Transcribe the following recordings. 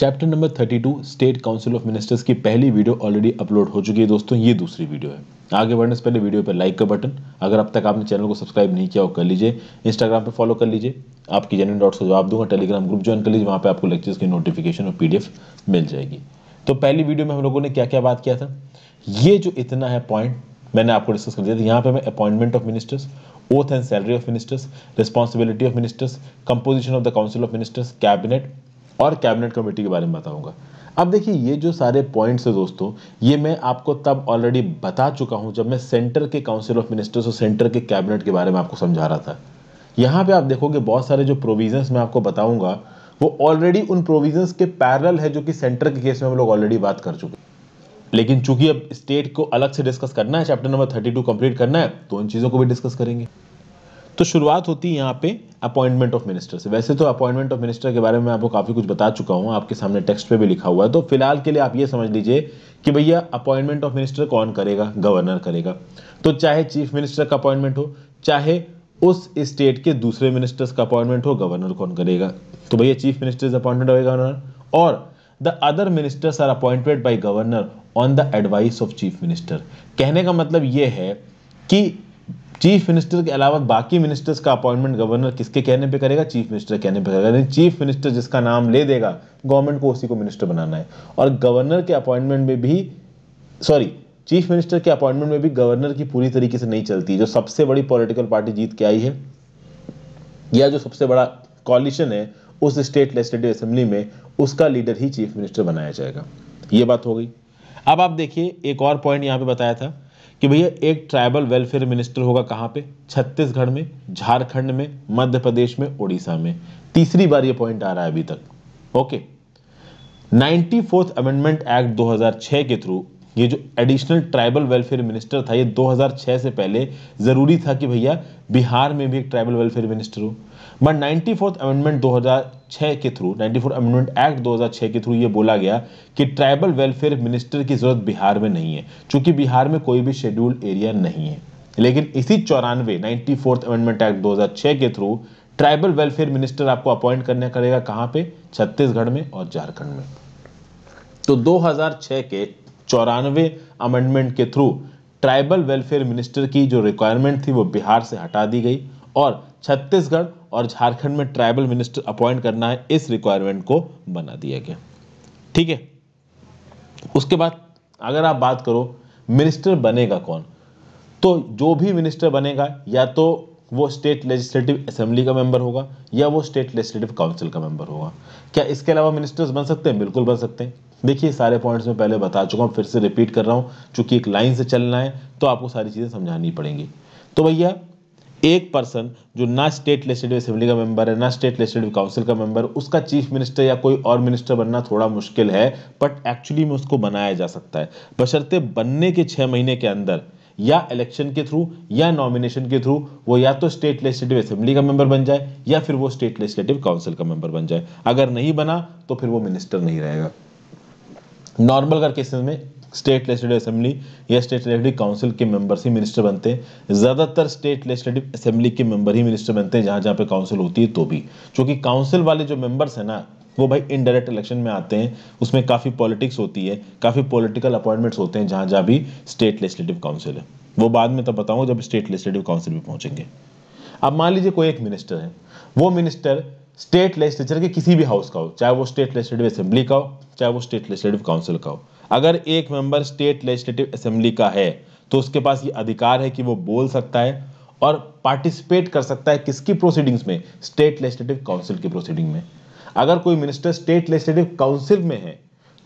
Chapter number 32 state council of ministers की पहली video already upload हो चुकी है दोस्तों ये दूसरी वीडियो है आगे बढ़ने से पहले वीडियो पर लाइक का बटन अगर अब तक आपने चैनल को सब्सक्राइब नहीं किया हो कर लीजिए इंस्टाग्राम पर फॉलो कर लीजिए आपकी जनरल डॉट्स का जवाब दूंगा टेलीग्राम ग्रुप ज्वाइन कर लीजिए वहाँ पर आपको लेक्चर्स की नोटिफिकेशन और पी मिल जाएगी तो पहली वीडियो में हम लोगों ने क्या क्या बात किया था ये जो इतना है पॉइंट मैंने आपको डिस्कस कर दिया था यहाँ पे मैं appointment of ministers oath and salary of ministers responsibility of ministers composition of the council of ministers cabinet और कैबिनेट कमेटी के बारे में बताऊंगा अब देखिए ये जो सारे पॉइंट्स हैं दोस्तों ये मैं आपको तब ऑलरेडी बता चुका हूं जब मैं सेंटर के काउंसिल ऑफ मिनिस्टर्स और सेंटर के कैबिनेट के बारे में आपको समझा रहा था यहां पे आप देखोगे बहुत सारे जो प्रोविजंस मैं आपको बताऊंगा वो ऑलरेडी उन प्रोविजंस के पैरल है जो कि सेंटर के केस में हम लोग ऑलरेडी बात कर चुके लेकिन चूंकि अब स्टेट को अलग से डिस्कस करना है chapter number thirty two complete करना है तो उन चीज़ों को भी डिस्कस करेंगे तो शुरुआत होती है यहाँ पे अपॉइंटमेंट ऑफ मिनिस्टर से वैसे तो अपॉइंटमेंट ऑफ मिनिस्टर के बारे में आपको काफ़ी कुछ बता चुका हूँ आपके सामने टेक्स्ट पे भी लिखा हुआ है तो फिलहाल के लिए आप ये समझ लीजिए कि भैया अपॉइंटमेंट ऑफ मिनिस्टर कौन करेगा गवर्नर करेगा तो चाहे चीफ मिनिस्टर का अपॉइंटमेंट हो चाहे उस स्टेट के दूसरे मिनिस्टर्स का अपॉइंटमेंट हो गवर्नर कौन करेगा तो भैया चीफ मिनिस्टर अपॉइंटमेंट होगा गवर्नर और the other ministers are appointed by governor on the advice of chief minister कहने का मतलब ये है कि चीफ मिनिस्टर के अलावा बाकी मिनिस्टर्स का अपॉइंटमेंट गवर्नर किसके कहने पे करेगा चीफ मिनिस्टर कहने पे करेगा चीफ मिनिस्टर जिसका नाम ले देगा गवर्नमेंट को उसी को मिनिस्टर बनाना है और गवर्नर के अपॉइंटमेंट में भी सॉरी चीफ मिनिस्टर के अपॉइंटमेंट में भी गवर्नर की पूरी तरीके से नहीं चलती जो सबसे बड़ी पॉलिटिकल पार्टी जीत के आई है या जो सबसे बड़ा कॉलिशन है उस स्टेट लेजिस्लेटिव असेंबली में उसका लीडर ही चीफ मिनिस्टर बनाया जाएगा ये बात हो गई अब आप देखिए एक और पॉइंट यहाँ पे बताया था कि भैया एक ट्राइबल वेलफेयर मिनिस्टर होगा कहाँ पे छत्तीसगढ़ में झारखंड में मध्य प्रदेश में उड़ीसा में तीसरी बार ये पॉइंट आ रहा है अभी तक okay ninety fourth amendment act 2006 के थ्रू ये जो एडिशनल ट्राइबल वेलफेयर मिनिस्टर था ये 2006 से पहले ज़रूरी था कि भैया बिहार में भी एक ट्राइबल वेलफेयर मिनिस्टर हो बट नाइन्टी अमेंडमेंट 2006 के थ्रू नाइन्टी अमेंडमेंट एक्ट 2006 के थ्रू ये बोला गया कि ट्राइबल वेलफेयर मिनिस्टर की ज़रूरत बिहार में नहीं है चूंकि बिहार में कोई भी शेड्यूल्ड एरिया नहीं है लेकिन इसी चौरानवे नाइन्टी फोर्थ अमेंडमेंट एक्ट दो के थ्रू ट्राइबल वेलफेयर मिनिस्टर आपको अपॉइंट करने करेगा कहां पे छत्तीसगढ़ में और झारखंड में तो 2006 के चौरानवे अमेंडमेंट के थ्रू ट्राइबल वेलफेयर मिनिस्टर की जो रिक्वायरमेंट थी वो बिहार से हटा दी गई और छत्तीसगढ़ और झारखंड में ट्राइबल मिनिस्टर अपॉइंट करना है इस रिक्वायरमेंट को बना दिया गया ठीक है उसके बाद अगर आप बात करो मिनिस्टर बनेगा कौन तो जो भी मिनिस्टर बनेगा या तो वो स्टेट लेजिस्लेटिव असेंबली का मेंबर होगा या वो स्टेट लेजिस्लेटिव काउंसिल का मेंबर होगा क्या इसके अलावा मिनिस्टर्स बन सकते हैं बिल्कुल बन सकते हैं देखिए सारे पॉइंट्स में पहले बता चुका हूँ फिर से रिपीट कर रहा हूँ चूंकि एक लाइन से चलना है तो आपको सारी चीज़ें समझानी पड़ेंगी तो भैया एक पर्सन जो ना स्टेट लिस्टेड असेंबली का मेंबर है ना स्टेट लेजिस्टिव काउंसिल का मेंबर उसका चीफ मिनिस्टर या कोई और मिनिस्टर बनना थोड़ा मुश्किल है बट एक्चुअली में उसको बनाया जा सकता है बशर्ते बनने के छः महीने के अंदर या इलेक्शन के थ्रू या नॉमिनेशन के थ्रू वो या तो स्टेट लेजिस्लेटिव असेंबली का मेंबर बन जाए या फिर वो स्टेट लेजिस्लेटिव काउंसिल का मेंबर बन जाए अगर नहीं बना तो फिर वो मिनिस्टर नहीं रहेगा नॉर्मल अगर केसेस में स्टेट लेजिस्लेटिव असेंबली या स्टेट लेजिस्लेटिव काउंसिल के मेंबर्स ही मिनिस्टर बनते हैं ज़्यादातर स्टेट लेजिस्लेटिव असेंबली के मेंबर ही मिनिस्टर बनते हैं जहाँ जहाँ पे काउंसिल होती है तो भी क्योंकि काउंसिल वाले जो मेंबर्स हैं ना वो भाई इनडायरेक्ट इलेक्शन में आते हैं उसमें काफ़ी पॉलिटिक्स होती है काफ़ी पॉलिटिकल अपॉइंटमेंट्स होते हैं जहाँ जहाँ भी स्टेट लेजिस्लेटिव काउंसिल है वो बाद में तब बताऊँ जब स्टेट लेजिस्लेटिव काउंसिल भी पहुँचेंगे अब मान लीजिए कोई एक मिनिस्टर है वो मिनिस्टर स्टेट लेजिस्लेचर के किसी भी हाउस का हो चाहे वो स्टेट लेजिस्लेटिव असेंबली का हो चाहे वो स्टेट लेजिस्लेटिव काउंसिल का हो अगर एक मेंबर स्टेट लेजिस्लेटिव असेंबली का है तो उसके पास ये अधिकार है कि वो बोल सकता है और पार्टिसिपेट कर सकता है किसकी प्रोसीडिंग्स में स्टेट लेजिस्लेटिव काउंसिल की प्रोसीडिंग में अगर कोई मिनिस्टर स्टेट लेजिस्लेटिव काउंसिल में है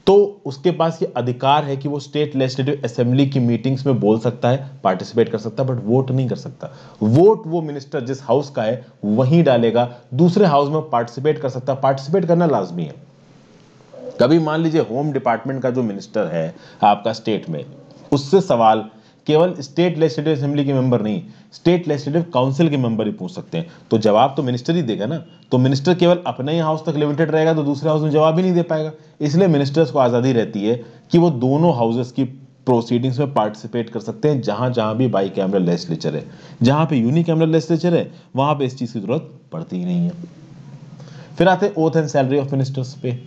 तो उसके पास ये अधिकार है कि वो स्टेट लेजिस्लेटिव असेंबली की मीटिंग्स में बोल सकता है पार्टिसिपेट कर सकता है बट वोट नहीं कर सकता वोट वो मिनिस्टर जिस हाउस का है वहीं डालेगा दूसरे हाउस में पार्टिसिपेट कर सकता है पार्टिसिपेट करना लाजमी है कभी मान लीजिए होम डिपार्टमेंट का जो मिनिस्टर है आपका स्टेट में उससे सवाल केवल स्टेट लेजिस्लेटिव असेंबली के मेंबर नहीं स्टेट लेजिस्लेटिव काउंसिल के मेंबर ही पूछ सकते हैं तो जवाब तो मिनिस्टर ही देगा ना तो मिनिस्टर केवल अपने ही हाउस तक लिमिटेड रहेगा तो दूसरे हाउस में जवाब ही नहीं दे पाएगा इसलिए मिनिस्टर्स को आज़ादी रहती है कि वो दोनों हाउसेस की प्रोसीडिंग्स में पार्टिसिपेट कर सकते हैं जहां जहां भी बाई कैमरल लेजिस्लेचर है जहां पे यूनिक कैमरल लेजिस्लेचर है वहां पर इस चीज़ की जरूरत पड़ती ही नहीं है फिर आते oath and salary of ministers पे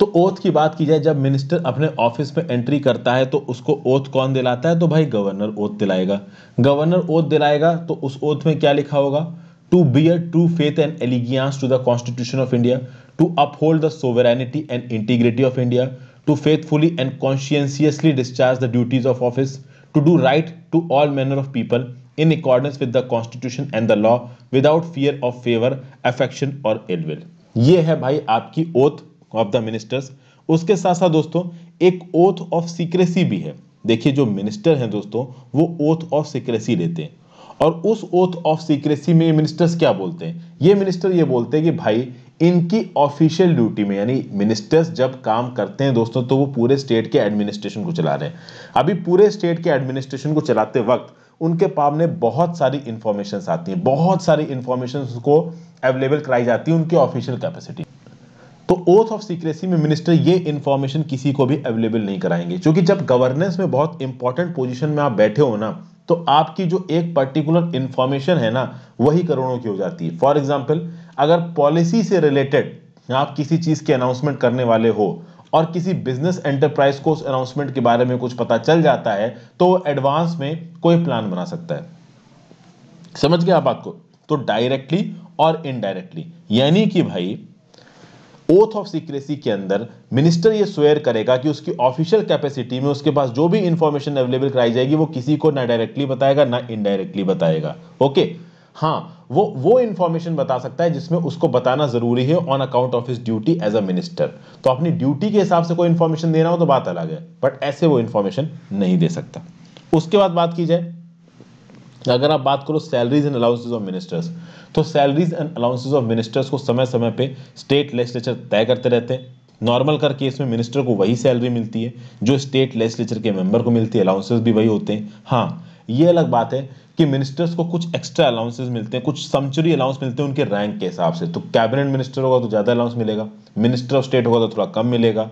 तो ओथ की बात की जाए जब मिनिस्टर अपने ऑफिस में एंट्री करता है तो उसको ओथ कौन दिलाता है तो भाई गवर्नर ओथ दिलाएगा गवर्नर ओथ दिलाएगा तो उस ओथ में क्या लिखा होगा to bear true faith and allegiance to the constitution of India to uphold the sovereignty and integrity of India to faithfully and conscientiously discharge the duties of office to do right to all manner of people in accordance with the constitution and the law without fear of favour affection और ill ये है भाई आपकी oath of the ministers उसके साथ साथ दोस्तों एक ओथ ऑफ सीक्रेसी भी है देखिए जो मिनिस्टर हैं दोस्तों वो ओथ ऑफ सीक्रेसी लेते हैं और उस ओथ ऑफ सीक्रेसी में ये मिनिस्टर्स क्या बोलते हैं ये मिनिस्टर ये बोलते हैं कि भाई इनकी ऑफिशियल ड्यूटी में यानी मिनिस्टर्स जब काम करते हैं दोस्तों तो वो पूरे स्टेट के एडमिनिस्ट्रेशन को चला रहे हैं अभी पूरे स्टेट के एडमिनिस्ट्रेशन को चलाते वक्त उनके में बहुत सारी इंफॉर्मेशन आती हैं बहुत सारी इंफॉर्मेशन को अवेलेबल कराई जाती है उनकी ऑफिशियल कैपेसिटी तो ओथ ऑफ सीक्रेसी में मिनिस्टर ये इन्फॉर्मेशन किसी को भी अवेलेबल नहीं कराएंगे क्योंकि जब गवर्नेंस में बहुत इंपॉर्टेंट पोजिशन में आप बैठे हो ना तो आपकी जो एक पर्टिकुलर इन्फॉर्मेशन है ना वही करोड़ों की हो जाती है फॉर एग्जाम्पल अगर पॉलिसी से रिलेटेड आप किसी चीज़ के अनाउंसमेंट करने वाले हो और किसी बिजनेस एंटरप्राइज को उस अनाउंसमेंट के बारे में कुछ पता चल जाता है तो एडवांस में कोई प्लान बना सकता है समझ गया आप बात को तो डायरेक्टली और इनडायरेक्टली यानी कि भाई ओथ ऑफ सीक्रेसी के अंदर मिनिस्टर ये स्वेयर करेगा कि उसकी ऑफिशियल कैपेसिटी में उसके पास जो भी इंफॉर्मेशन अवेलेबल कराई जाएगी वो किसी को ना डायरेक्टली बताएगा ना इनडायरेक्टली बताएगा ओके हाँ वो वो इंफॉर्मेशन बता सकता है जिसमें उसको बताना जरूरी है on account of his duty as a minister तो अपनी ड्यूटी के हिसाब से कोई इंफॉर्मेशन देना हो तो बात अलग है बट ऐसे वो इंफॉर्मेशन नहीं दे सकता उसके बाद बात की जाए अगर आप बात करो salaries and allowances of ministers तो salaries and allowances of ministers को समय समय पे स्टेट लेजिस्लेचर तय करते रहते हैं नॉर्मल कर केस में मिनिस्टर को वही सैलरी मिलती है जो स्टेट लेजिस्लेचर के मेंबर को मिलती है अलाउंसेज भी वही होते हैं हाँ ये अलग बात है कि मिनिस्टर्स को कुछ एक्स्ट्रा अलाउंसेज मिलते हैं कुछ समचुरी अलाउंस मिलते हैं उनके रैंक के हिसाब से तो कैबिनेट मिनिस्टर होगा तो ज़्यादा अलाउंस मिलेगा मिनिस्टर ऑफ स्टेट होगा तो थोड़ा कम मिलेगा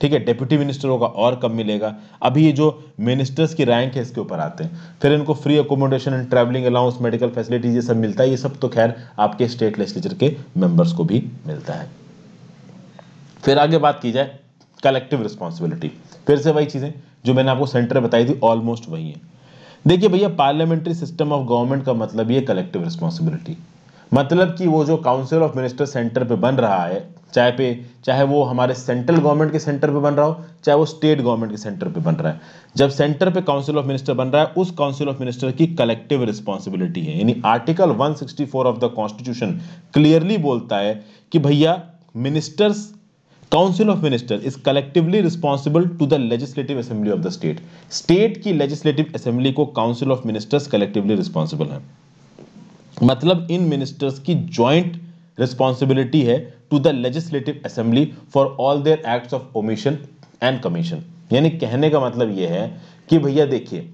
ठीक है डेप्यूटी मिनिस्टर होगा और कम मिलेगा अभी ये जो मिनिस्टर्स की रैंक है इसके ऊपर आते हैं फिर इनको free accommodation and travelling allowance medical facilities ये सब मिलता है ये सब तो खैर आपके स्टेट लेजिस्लेचर के मेंबर्स को भी मिलता है फिर आगे बात की जाए कलेक्टिव रिस्पॉन्सिबिलिटी फिर से वही चीज़ें जो मैंने आपको सेंटर बताई थी ऑलमोस्ट वही है देखिए भैया पार्लियामेंट्री सिस्टम ऑफ गवर्नमेंट का मतलब ये कलेक्टिव रिस्पॉन्सिबिलिटी मतलब कि वो जो काउंसिल ऑफ मिनिस्टर सेंटर पे बन रहा है चाहे पे चाहे वो हमारे सेंट्रल गवर्नमेंट के सेंटर पे बन रहा हो चाहे वो स्टेट गवर्नमेंट के सेंटर पे बन रहा है जब सेंटर पे काउंसिल ऑफ मिनिस्टर बन रहा है उस काउंसिल ऑफ मिनिस्टर की कलेक्टिव रिस्पॉन्सिबिलिटी है यानी article 164 of the constitution clearly बोलता है कि भैया ministers council of minister is collectively responsible to the legislative assembly of the state state की लेजिस्लेटिव असेंबली को council of ministers collectively responsible है मतलब इन मिनिस्टर्स की ज्वाइंट रिस्पॉन्सिबिलिटी है to the legislative assembly for all their acts of omission and commission यानी कहने का मतलब यह है कि भैया देखिए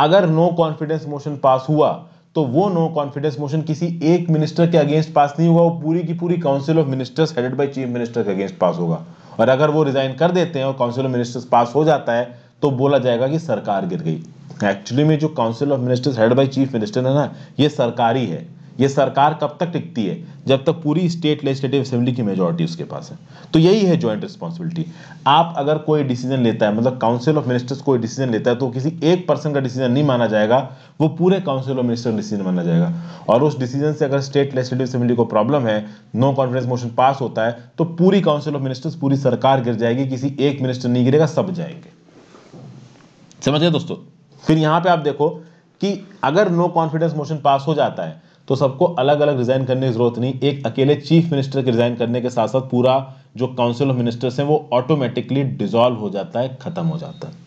अगर नो कॉन्फिडेंस मोशन पास हुआ तो वो नो कॉन्फिडेंस मोशन किसी एक मिनिस्टर के अगेंस्ट पास नहीं हुआ वो पूरी की पूरी council of ministers headed by chief minister के अगेंस्ट पास होगा और अगर वो रिजाइन कर देते हैं और काउंसिल ऑफ मिनिस्टर्स पास हो जाता है तो बोला जाएगा कि सरकार गिर गई एक्चुअली में जो council of ministers head by chief minister है ना ये सरकारी है ये सरकार कब तक टिकती है जब तक पूरी स्टेट लेजिस्लेटिव असेंबली की मेजोरिटी उसके पास है तो यही है ज्वाइंट रिस्पॉन्सिबिलिटी आप अगर कोई डिसीजन लेता है मतलब काउंसिल ऑफ मिनिस्टर्स कोई डिसीजन लेता है तो किसी एक पर्सन का डिसीजन नहीं माना जाएगा वो पूरे काउंसिल ऑफ मिनिस्टर डिसीजन माना जाएगा और उस डिसीजन से अगर स्टेट लेजिस्लेटिव असेंबली को प्रॉब्लम है नो कॉन्फिडेंस मोशन पास होता है तो पूरी काउंसिल ऑफ मिनिस्टर्स पूरी सरकार गिर जाएगी किसी एक मिनिस्टर नहीं गिरेगा सब जाएंगे समझ गए दोस्तों फिर यहां पे आप देखो कि अगर नो कॉन्फिडेंस मोशन पास हो जाता है तो सबको अलग अलग रिजाइन करने की जरूरत नहीं एक अकेले चीफ मिनिस्टर के रिजाइन करने के साथ साथ पूरा जो काउंसिल ऑफ मिनिस्टर्स है वो ऑटोमेटिकली डिजॉल्व हो जाता है खत्म हो जाता है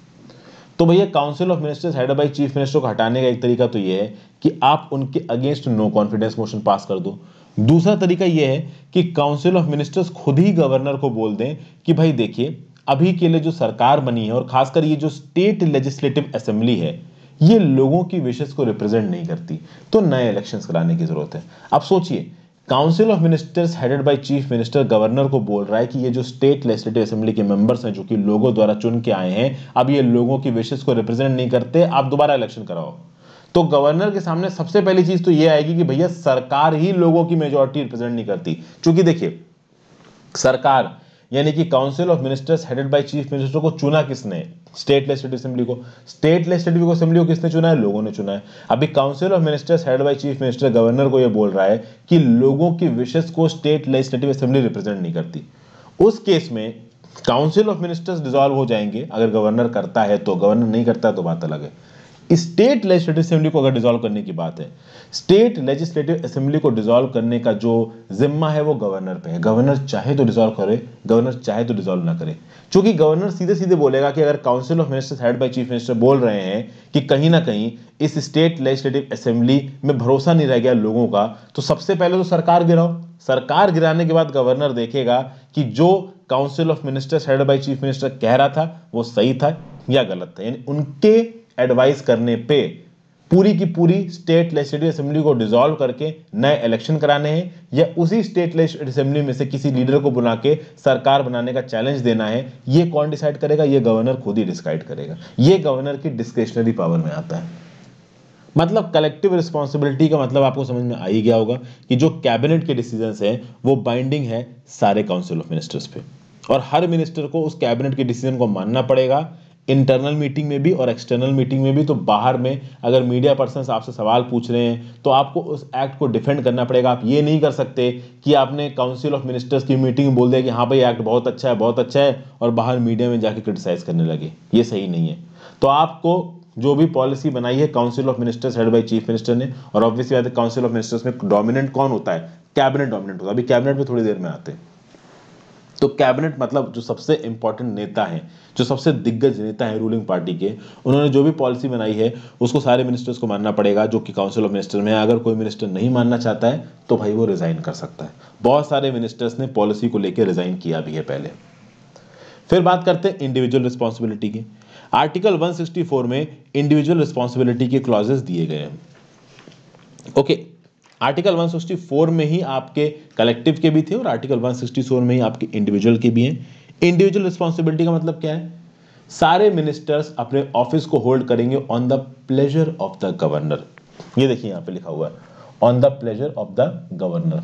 तो भैया council of ministers head by chief minister को हटाने का एक तरीका तो ये है कि आप उनके against no confidence motion pass कर दो दूसरा तरीका यह है कि काउंसिल ऑफ मिनिस्टर्स खुद ही गवर्नर को बोल दें कि भाई देखिए अभी के लिए जो सरकार बनी है और खासकर ये जो स्टेट लेजिस्लेटिव असेंबली है ये लोगों की विशेष को रिप्रेजेंट नहीं करती तो नए इलेक्शंस कराने की ज़रूरत है अब सोचिए council of ministers headed by chief minister governor को बोल रहा है कि ये जो स्टेट लेजिस्लेटिव असेंबली के मेंबर्स हैं जो कि लोगों द्वारा चुन के आए हैं अब ये लोगों की विशेष को रिप्रेजेंट नहीं करते आप दोबारा इलेक्शन कराओ तो गवर्नर के सामने सबसे पहली चीज तो ये आएगी कि भैया सरकार ही लोगों की मेजोरिटी रिप्रेजेंट नहीं करती चूंकि देखिए सरकार यानी कि council of ministers headed by chief minister को चुना किसने स्टेट लेजिस्लेटिव असेंबली को स्टेट लेजिस्लेटिव असेंबली को किसने चुना है लोगों ने चुना है अभी council of ministers head by chief minister governor को यह बोल रहा है कि लोगों की विशेष को स्टेट लेजिस्लेटिव असेंबली रिप्रेजेंट नहीं करती उस केस में काउंसिल ऑफ मिनिस्टर्स डिजॉल्व हो जाएंगे अगर गवर्नर करता है तो गवर्नर नहीं करता तो बात अलग है स्टेट लेजिस्लेटिव असेंबली को अगर डिजोल्व करने की बात है स्टेट लेजिस्लेटिव असेंबली को डिजोल्व करने का जो जिम्मा है वो गवर्नर पे है गवर्नर चाहे तो डिजोल्व करे गवर्नर चाहे तो डिजोल्व ना करे क्योंकि गवर्नर सीधे सीधे बोलेगा कि अगर council of ministers head by chief minister बोल रहे हैं कि कहीं ना कहीं इस स्टेट लेजिस्लेटिव असेंबली में भरोसा नहीं रह गया लोगों का तो सबसे पहले तो सरकार गिराओ सरकार गिराने के बाद गवर्नर देखेगा कि जो council of ministers head by chief minister कह रहा था वो सही था या गलत था यानी उनके एडवाइस करने पे पूरी की पूरी स्टेट लेजिस्लेटिव असेंबली को डिसॉल्व करके नए इलेक्शन कराने हैं या उसी स्टेट असेंबली में से किसी लीडर को बुला के सरकार बनाने का चैलेंज देना है ये कौन डिसाइड करेगा ये गवर्नर खुद ही डिसाइड करेगा ये गवर्नर की डिस्क्रिशनरी पावर में आता है मतलब कलेक्टिव रिस्पॉन्सिबिलिटी का मतलब आपको समझ में आ ही गया होगा कि जो कैबिनेट के डिसीजन है वो बाइंडिंग है सारे काउंसिल ऑफ मिनिस्टर्स पे और हर मिनिस्टर को उस कैबिनेट के डिसीजन को मानना पड़ेगा इंटरनल मीटिंग में भी और एक्सटर्नल मीटिंग में भी तो बाहर में अगर मीडिया पर्सन आपसे सवाल पूछ रहे हैं तो आपको उस एक्ट को डिफेंड करना पड़ेगा आप ये नहीं कर सकते कि आपने काउंसिल ऑफ मिनिस्टर्स की मीटिंग में बोल दिया कि हाँ भाई एक्ट बहुत अच्छा है बहुत अच्छा है और बाहर मीडिया में जाके क्रिटिसाइज करने लगे ये सही नहीं है तो आपको जो भी पॉलिसी बनाई है council of ministers head by chief minister ने और ऑब्वियसली बात है काउंसिल ऑफ मिनिस्टर्स में डोमिनेंट कौन होता है कैबिनेट डोमिनेंट होता है अभी कैबिनेट में थोड़ी देर में आते हैं तो कैबिनेट मतलब जो सबसे इंपॉर्टेंट नेता है जो सबसे दिग्गज नेता है रूलिंग पार्टी के उन्होंने जो भी पॉलिसी बनाई है उसको सारे मिनिस्टर्स को मानना पड़ेगा जो कि काउंसिल ऑफ मिनिस्टर में है अगर कोई मिनिस्टर नहीं मानना चाहता है तो भाई वो रिज़ाइन कर सकता है बहुत सारे मिनिस्टर्स ने पॉलिसी को लेकर रिज़ाइन किया भी है पहले फिर बात करते हैं इंडिविजुअल रिस्पॉन्सिबिलिटी की आर्टिकल वन में इंडिविजुअल रिस्पॉन्सिबिलिटी के क्लॉजेस दिए गए हैं ओके okay. आर्टिकल 164 में ही आपके कलेक्टिव के भी थे और आर्टिकल 164 में ही आपके इंडिविजुअल के भी हैं इंडिविजुअल रिस्पॉन्सिबिलिटी का मतलब क्या है सारे मिनिस्टर्स अपने ऑफिस को होल्ड करेंगे on the pleasure of the governor ये देखिए यहां पे लिखा हुआ है on the pleasure of the governor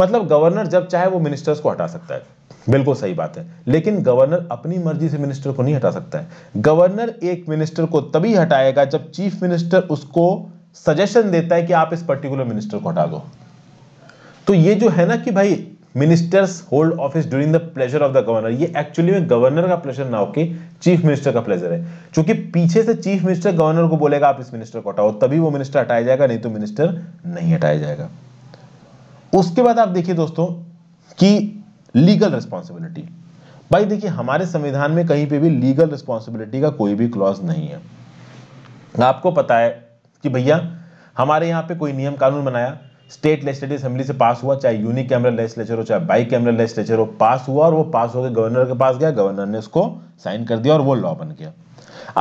मतलब गवर्नर जब चाहे वो मिनिस्टर्स को हटा सकता है बिल्कुल सही बात है लेकिन गवर्नर अपनी मर्जी से मिनिस्टर को नहीं हटा सकता है गवर्नर एक मिनिस्टर को तभी हटाएगा जब चीफ मिनिस्टर उसको सजेशन देता है कि आप इस पर्टिकुलर मिनिस्टर को हटा दो तो ये जो है ना कि भाई ministers hold office during the pleasure of the governor ये एक्चुअली में गवर्नर का प्लेजर ना होके चीफ मिनिस्टर का प्लेजर है क्योंकि पीछे से चीफ मिनिस्टर गवर्नर को बोलेगा आप इस मिनिस्टर को हटाओ तभी वो मिनिस्टर हटाया जाएगा नहीं तो मिनिस्टर नहीं हटाया जाएगा उसके बाद आप देखिए दोस्तों कि लीगल रिस्पॉन्सिबिलिटी भाई देखिए हमारे संविधान में कहीं पे भी लीगल रिस्पॉन्सिबिलिटी का कोई भी क्लॉज नहीं है आपको पता है कि भैया हमारे यहाँ पे कोई नियम कानून बनाया स्टेट लेजिस्लेटिव असेंबली से पास हुआ चाहे यूनिक कैमरा लेजिस्लेचर हो चाहे बाई कैमरा लेजिस्लेचर हो पास हुआ और वो पास होकर गवर्नर के पास गया गवर्नर ने उसको साइन कर दिया और वो लॉ बन गया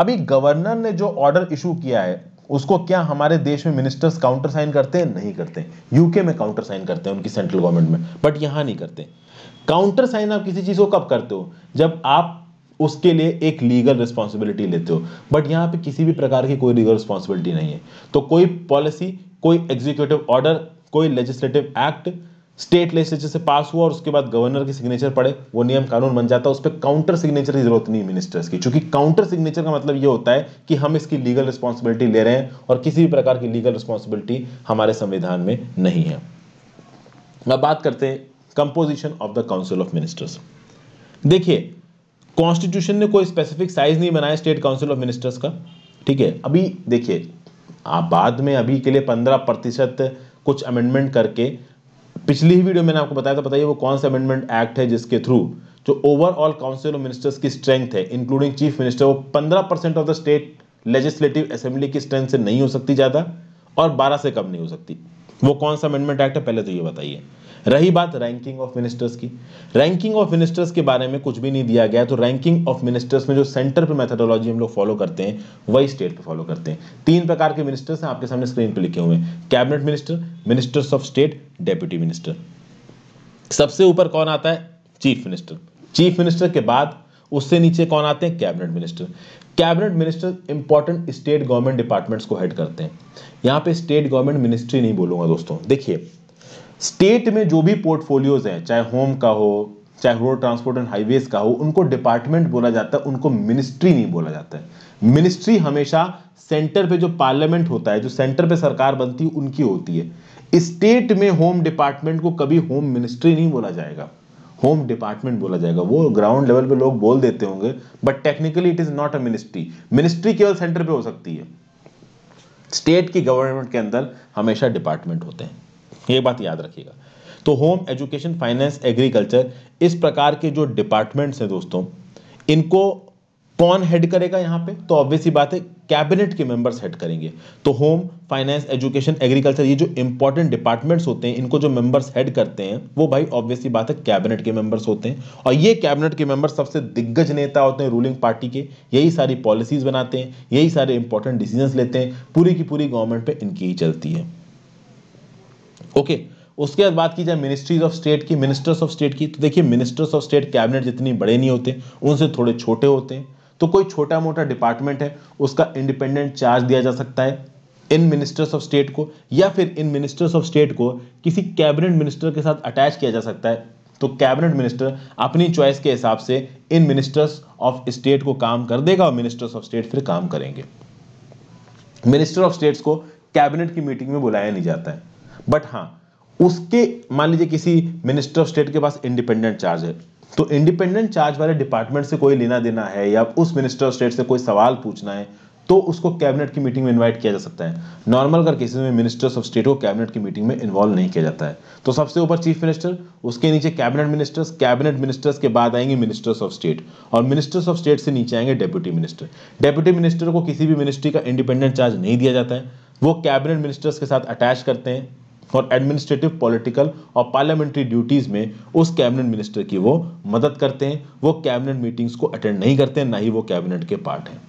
अभी गवर्नर ने जो ऑर्डर इशू किया है उसको क्या हमारे देश में मिनिस्टर्स काउंटर साइन करते हैं नहीं करते यूके में काउंटर साइन करते हैं उनकी सेंट्रल गवर्नमेंट में बट यहां नहीं करते काउंटर साइन आप किसी चीज को कब करते हो जब आप उसके लिए एक लीगल रिस्पॉन्सिबिलिटी लेते हो बट यहां पे किसी भी प्रकार की कोई लीगल रिस्पॉन्सिबिलिटी नहीं है तो कोई पॉलिसी कोई एग्जीक्यूटिव ऑर्डर कोई लेजिस्लेटिव एक्ट स्टेट लेजिस्लेचर से पास हुआ और उसके बाद गवर्नर की सिग्नेचर पड़े वो नियम कानून बन जाता है उस पर काउंटर सिग्नेचर की जरूरत नहीं मिनिस्टर्स की क्योंकि काउंटर सिग्नेचर का मतलब ये होता है कि हम इसकी लीगल रिस्पॉन्सिबिलिटी ले रहे हैं और किसी भी प्रकार की लीगल रिस्पॉन्सिबिलिटी हमारे संविधान में नहीं है अब बात करते हैं composition of the council of ministers देखिए कॉन्स्टिट्यूशन ने कोई स्पेसिफिक साइज नहीं बनाया स्टेट काउंसिल ऑफ मिनिस्टर्स का ठीक है अभी देखिए आप बाद में अभी के लिए पंद्रह प्रतिशत कुछ अमेंडमेंट करके पिछली ही वीडियो मैंने आपको बताया था बताइए वो कौन सा अमेंडमेंट एक्ट है जिसके थ्रू जो ओवरऑल काउंसिल ऑफ मिनिस्टर्स की स्ट्रेंथ है इंक्लूडिंग चीफ मिनिस्टर वो पंद्रह percent of the state legislative assembly की स्ट्रेंथ से नहीं हो सकती ज़्यादा और बारह से कम नहीं हो सकती वो कौन सा अमेंडमेंट एक्ट है पहले तो ये बताइए रही बात रैंकिंग ऑफ मिनिस्टर्स की रैंकिंग ऑफ मिनिस्टर्स के बारे में कुछ भी नहीं दिया गया तो रैंकिंग ऑफ मिनिस्टर्स में जो सेंटर पे मेथडोलॉजी हम लोग फॉलो करते हैं वही स्टेट पे फॉलो करते हैं तीन प्रकार के मिनिस्टर्स हैं आपके सामने स्क्रीन पे लिखे हुए हैं cabinet minister ministers of state deputy minister सबसे ऊपर कौन आता है चीफ मिनिस्टर चीफ मिनिस्टर के बाद उससे नीचे कौन आते हैं cabinet minister cabinet minister important state government departments को हेड करते हैं यहां पे स्टेट गवर्नमेंट मिनिस्ट्री नहीं बोलूंगा दोस्तों देखिए स्टेट में जो भी पोर्टफोलियोज है चाहे होम का हो चाहे रोड ट्रांसपोर्ट एंड हाईवेज का हो उनको डिपार्टमेंट बोला जाता है उनको मिनिस्ट्री नहीं बोला जाता है मिनिस्ट्री हमेशा सेंटर पे जो पार्लियामेंट होता है जो सेंटर पे सरकार बनती है उनकी होती है स्टेट में होम डिपार्टमेंट को कभी होम मिनिस्ट्री नहीं बोला जाएगा होम डिपार्टमेंट बोला जाएगा वो ग्राउंड लेवल पे लोग बोल देते होंगे but technically it is not a ministry ministry केवल सेंटर पे हो सकती है स्टेट की गवर्नमेंट के अंदर हमेशा डिपार्टमेंट होते हैं ये बात याद रखिएगा तो होम एजुकेशन फाइनेंस एग्रीकल्चर इस प्रकार के जो डिपार्टमेंट्स हैं दोस्तों इनको कौन हेड करेगा यहाँ पे तो ऑब्वियसली बात है कैबिनेट के मेंबर्स हेड करेंगे तो होम फाइनेंस एजुकेशन एग्रीकल्चर ये जो इंपॉर्टेंट डिपार्टमेंट्स होते हैं इनको जो मेंबर्स हेड करते हैं वो भाई ऑब्वियसली बात है कैबिनेट के मेंबर्स होते हैं और ये कैबिनेट के मेंबर्स सबसे दिग्गज नेता होते हैं रूलिंग पार्टी के यही सारी पॉलिसीज बनाते हैं यही सारे इंपॉर्टेंट डिसीजन लेते हैं पूरी की पूरी गवर्नमेंट पर इनकी ही चलती है ओके उसके बाद बात की जाए मिनिस्ट्रीज ऑफ स्टेट की मिनिस्टर्स ऑफ स्टेट की तो देखिए मिनिस्टर्स ऑफ स्टेट कैबिनेट जितनी बड़े नहीं होते उनसे थोड़े छोटे होते हैं तो कोई छोटा मोटा डिपार्टमेंट है उसका इंडिपेंडेंट चार्ज दिया जा सकता है इन मिनिस्टर्स ऑफ स्टेट को या फिर इन मिनिस्टर्स ऑफ स्टेट को किसी कैबिनेट मिनिस्टर के साथ अटैच किया जा सकता है तो कैबिनेट मिनिस्टर अपनी चॉइस के हिसाब से इन मिनिस्टर्स ऑफ स्टेट को काम कर देगा और मिनिस्टर्स ऑफ स्टेट फिर काम करेंगे मिनिस्टर ऑफ स्टेट्स को कैबिनेट की मीटिंग में बुलाया नहीं जाता है बट हाँ उसके मान लीजिए किसी मिनिस्टर ऑफ स्टेट के पास इंडिपेंडेंट चार्ज है तो इंडिपेंडेंट चार्ज वाले डिपार्टमेंट से कोई लेना देना है या उस मिनिस्टर ऑफ स्टेट से कोई सवाल पूछना है तो उसको कैबिनेट की मीटिंग में इनवाइट किया जा सकता है नॉर्मल अगर केसेस में मिनिस्टर्स ऑफ स्टेट को कैबिनेट की मीटिंग में इन्वॉल्व नहीं किया जाता है तो सबसे ऊपर चीफ मिनिस्टर उसके नीचे कैबिनेट मिनिस्टर्स कैबिनेट मिनिस्टर्स के बाद आएंगे मिनिस्टर्स ऑफ स्टेट और मिनिस्टर्स ऑफ स्टेट से नीचे आएंगे डेप्यूटी मिनिस्टर डेप्यूटी मिनिस्टर को किसी भी मिनिस्ट्री का इंडिपेंडेंट चार्ज नहीं दिया जाता है वो कैबिनेट मिनिस्टर्स के साथ अटैच करते हैं और एडमिनिस्ट्रेटिव पॉलिटिकल और पार्लियामेंट्री ड्यूटीज़ में उस कैबिनेट मिनिस्टर की वो मदद करते हैं वो कैबिनेट मीटिंग्स को अटेंड नहीं करते हैं ना ही वो कैबिनेट के पार्ट हैं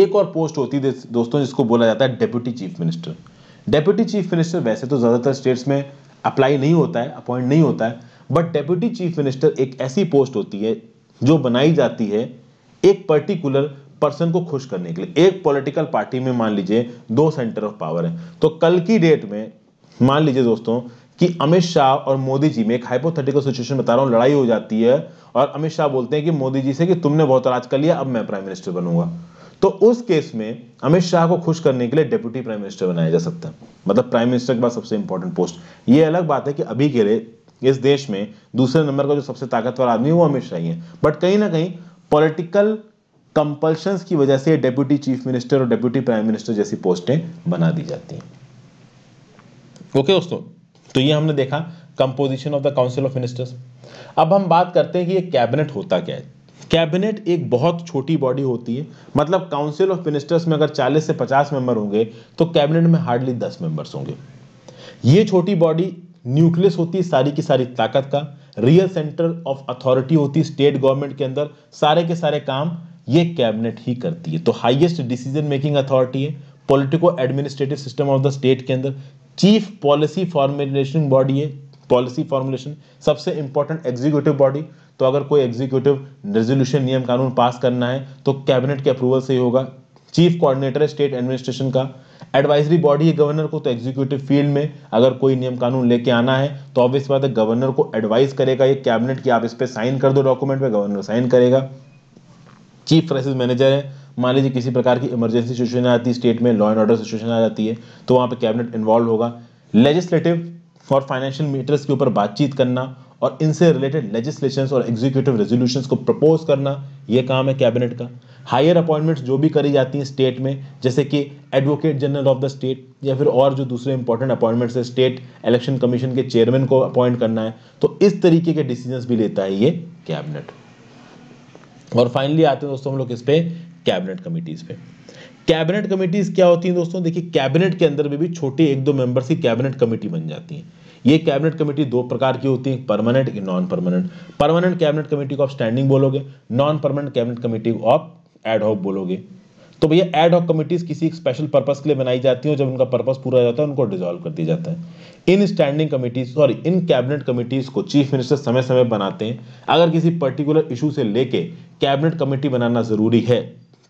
एक और पोस्ट होती है दोस्तों जिसको बोला जाता है deputy chief minister deputy chief minister वैसे तो ज़्यादातर स्टेट्स में अप्लाई नहीं होता है अपॉइंट नहीं होता है बट डेप्यूटी चीफ मिनिस्टर एक ऐसी पोस्ट होती है जो बनाई जाती है एक पर्टिकुलर पर्सन को खुश करने के लिए एक पॉलिटिकल पार्टी में मान लीजिए दो सेंटर ऑफ पावर है तो कल की डेट में मान लीजिए दोस्तों कि अमित शाह और मोदी जी में एक हाइपोथेटिकल सिचुएशन बता रहा हूं लड़ाई हो जाती है और अमित शाह बोलते हैं कि मोदी जी से कि तुमने बहुत राज कर लिया अब मैं प्राइम मिनिस्टर बनूंगा तो उस केस में अमित शाह को खुश करने के लिए डेप्यूटी प्राइम मिनिस्टर बनाया जा सकता है मतलब प्राइम मिनिस्टर के बाद सबसे इंपॉर्टेंट पोस्ट ये अलग बात है कि अभी के लिए इस देश में दूसरे नंबर का जो सबसे ताकतवर आदमी है वो अमित शाह ही है बट कहीं ना कहीं पॉलिटिकल कंपल्शन की वजह से डेप्यूटी चीफ मिनिस्टर और डेप्यूटी प्राइम मिनिस्टर जैसी पोस्टें बना दी जाती हैं ओके okay, दोस्तों तो ये हमने देखा composition of the council of ministers अब हम बात करते हैं कि ये कैबिनेट होता क्या है कैबिनेट एक बहुत छोटी बॉडी होती है मतलब काउंसिल ऑफ मिनिस्टर्स में अगर 40 से 50 मेंबर होंगे तो कैबिनेट में हार्डली 10 मेंबर्स होंगे ये छोटी बॉडी न्यूक्लियस होती है सारी की सारी ताकत का रियल सेंटर ऑफ अथॉरिटी होती है स्टेट गवर्नमेंट के अंदर सारे के सारे काम ये कैबिनेट ही करती है तो हाईएस्ट डिसीजन मेकिंग अथॉरिटी है politico administrative system of the state के अंदर चीफ पॉलिसी फॉर्मुलेशन बॉडी है पॉलिसी फॉर्मुलेशन सबसे इंपॉर्टेंट एग्जीक्यूटिव बॉडी तो अगर कोई एग्जीक्यूटिव रेजोल्यूशन नियम कानून पास करना है तो कैबिनेट के अप्रूवल से ही होगा चीफ कोऑर्डिनेटर है स्टेट एडमिनिस्ट्रेशन का एडवाइजरी बॉडी है गवर्नर को तो एग्जीक्यूटिव फील्ड में अगर कोई नियम कानून लेके आना है तो ऑब्वियस बात है गवर्नर को एडवाइस करेगा ये कैबिनेट की आप इस पर साइन कर दो डॉक्यूमेंट पे गवर्नर साइन करेगा चीफ क्राइसिस मैनेजर है मान लीजिए किसी प्रकार की इमरजेंसी सिचुएशन आती है स्टेट में लॉ एंड ऑर्डर सिचुएशन आ जाती है तो वहाँ पर कैबिनेट इन्वॉल्व होगा लेजिस्लेटिव और फाइनेंशियल मीटर्स के ऊपर बातचीत करना और इनसे रिलेटेड लेजिस्लेशन और एग्जीक्यूटिव रेजोल्यूशन को प्रपोज करना ये काम है कैबिनेट का हायर अपॉइंटमेंट्स जो भी करी जाती हैं स्टेट में जैसे कि advocate general of the state या फिर और जो दूसरे इंपॉर्टेंट अपॉइंटमेंट्स है स्टेट इलेक्शन कमीशन के चेयरमैन को अपॉइंट करना है तो इस तरीके के डिसीजंस भी लेता है ये कैबिनेट और फाइनली आते हैं दोस्तों हम लोग इस पे कैबिनेट कमिटीज पे कैबिनेट कमिटीज क्या होती हैं दोस्तों देखिए कैबिनेट के अंदर में भी छोटे एक दो मेंबर्स की कैबिनेट कमेटी बन जाती है ये कैबिनेट कमेटी दो प्रकार की होती है परमानेंट एक non permanent permanent cabinet committee को आप स्टैंडिंग बोलोगे नॉन परमानेंट कैबिनेट कमेटी को आप एडहॉक बोलोगे तो भैया एडहॉक हॉक कमेटीज किसी स्पेशल पर्पज के लिए बनाई जाती है जब उनका पर्पज पूरा हो जाता है उनको डिजोल्व कर दिया जाता है इन स्टैंडिंग कमिटीज सॉरी इन कैबिनेट कमिटीज को चीफ मिनिस्टर समय समय बनाते हैं अगर किसी पर्टिकुलर इशू से लेके कैबिनेट कमेटी बनाना जरूरी है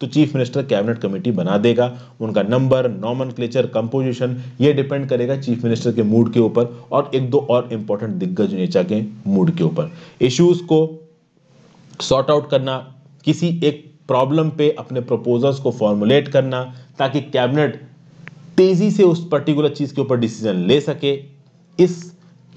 तो चीफ मिनिस्टर कैबिनेट कमेटी बना देगा उनका नंबर नॉमन क्लेचर कंपोजिशन ये डिपेंड करेगा चीफ मिनिस्टर के मूड के ऊपर और एक दो और इंपॉर्टेंट दिग्गज नेचा के मूड के ऊपर इश्यूज को सॉर्ट आउट करना किसी एक प्रॉब्लम पे अपने प्रपोजल्स को फॉर्मुलेट करना ताकि कैबिनेट तेजी से उस पर्टिकुलर चीज के ऊपर डिसीजन ले सके इस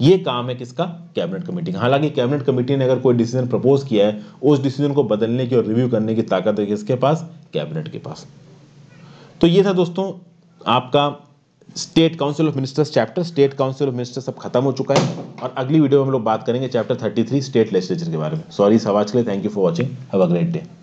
ये काम है किसका कैबिनेट कमेटी का हालांकि कैबिनेट कमेटी ने अगर कोई डिसीजन प्रपोज किया है उस डिसीजन को बदलने की और रिव्यू करने की ताकत है किसके पास कैबिनेट के पास तो ये था दोस्तों आपका state council of ministers chapter state council of ministers अब खत्म हो चुका है और अगली वीडियो में हम लोग बात करेंगे चैप्टर 33 स्टेट लेजिस्लेचर के बारे में सॉरी सवाज के लिए thank you for watching have a great day